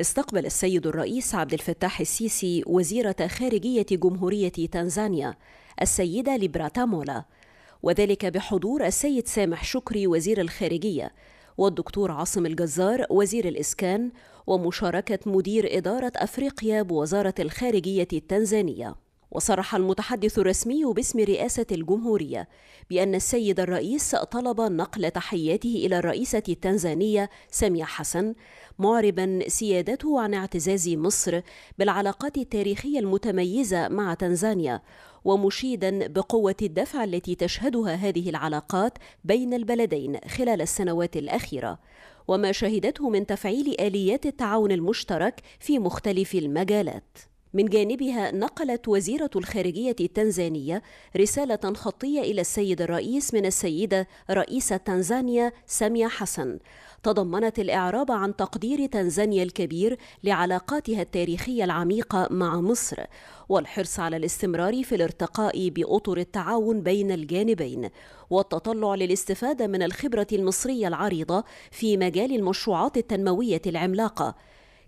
استقبل السيد الرئيس عبد الفتاح السيسي وزيرة خارجية جمهورية تنزانيا السيدة ليبراتا مولا وذلك بحضور السيد سامح شكري وزير الخارجية والدكتور عاصم الجزار وزير الإسكان ومشاركة مدير إدارة أفريقيا بوزارة الخارجية التنزانية وصرح المتحدث الرسمي باسم رئاسة الجمهورية بأن السيد الرئيس طلب نقل تحياته إلى الرئيسة التنزانية سامية حسن معربا سيادته عن اعتزاز مصر بالعلاقات التاريخية المتميزة مع تنزانيا ومشيدا بقوة الدفع التي تشهدها هذه العلاقات بين البلدين خلال السنوات الأخيرة وما شهدته من تفعيل آليات التعاون المشترك في مختلف المجالات من جانبها نقلت وزيرة الخارجية التنزانية رسالة خطية إلى السيد الرئيس من السيدة رئيسة تنزانيا سامية حسن تضمنت الإعراب عن تقدير تنزانيا الكبير لعلاقاتها التاريخية العميقة مع مصر والحرص على الاستمرار في الارتقاء بأطر التعاون بين الجانبين والتطلع للاستفادة من الخبرة المصرية العريضة في مجال المشروعات التنموية العملاقة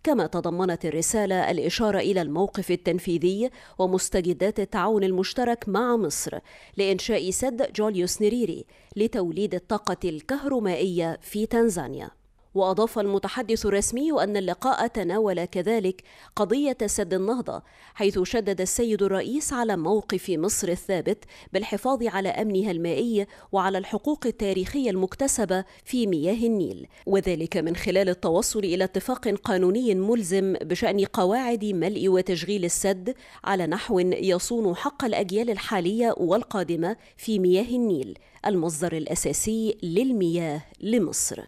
كما تضمنت الرسالة الإشارة إلى الموقف التنفيذي ومستجدات التعاون المشترك مع مصر لإنشاء سد جوليوس نيريري لتوليد الطاقة الكهرومائية في تنزانيا واضاف المتحدث الرسمي ان اللقاء تناول كذلك قضيه سد النهضه حيث شدد السيد الرئيس على موقف مصر الثابت بالحفاظ على امنها المائي وعلى الحقوق التاريخيه المكتسبه في مياه النيل وذلك من خلال التوصل الى اتفاق قانوني ملزم بشان قواعد ملء وتشغيل السد على نحو يصون حق الاجيال الحاليه والقادمه في مياه النيل المصدر الاساسي للمياه لمصر